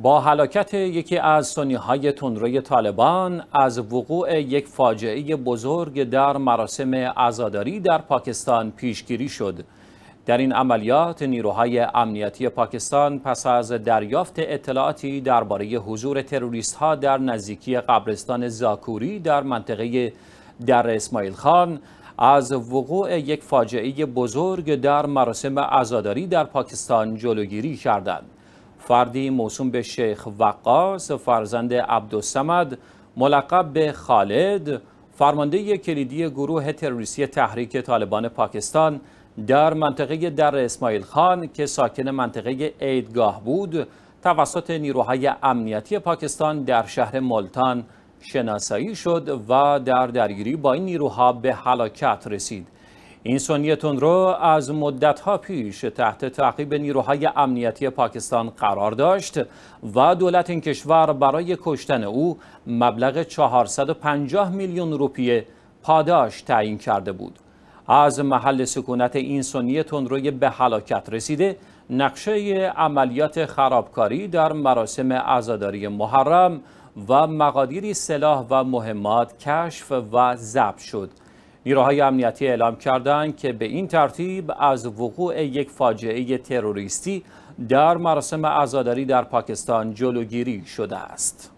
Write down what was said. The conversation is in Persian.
با حلاکت یکی از سنیهای تندروی طالبان از وقوع یک فاجعه بزرگ در مراسم ازاداری در پاکستان پیشگیری شد در این عملیات نیروهای امنیتی پاکستان پس از دریافت اطلاعاتی درباره حضور تروریست ها در نزدیکی قبرستان زاکوری در منطقه در اسماعیل خان از وقوع یک فاجعه بزرگ در مراسم ازاداری در پاکستان جلوگیری کردند فردی موسوم به شیخ وقاص فرزند عبدالسمد ملقب به خالد فرمانده کلیدی گروه تروریستی تحریک طالبان پاکستان در منطقه در اسماعیل خان که ساکن منطقه عیدگاه بود توسط نیروهای امنیتی پاکستان در شهر ملتان شناسایی شد و در درگیری با این نیروها به هلاکت رسید این سنی تندرو از مدتها پیش تحت تعقیب نیروهای امنیتی پاکستان قرار داشت و دولت این کشور برای کشتن او مبلغ 450 میلیون روپیه پاداش تعیین کرده بود. از محل سکونت این سنی تندروی به هلاکت رسیده نقشه عملیات خرابکاری در مراسم عزاداری محرم و مقادیری سلاح و مهمات کشف و ضبط شد. نیروهای امنیتی اعلام کردند که به این ترتیب از وقوع یک فاجعه تروریستی در مراسم عزاداری در پاکستان جلوگیری شده است.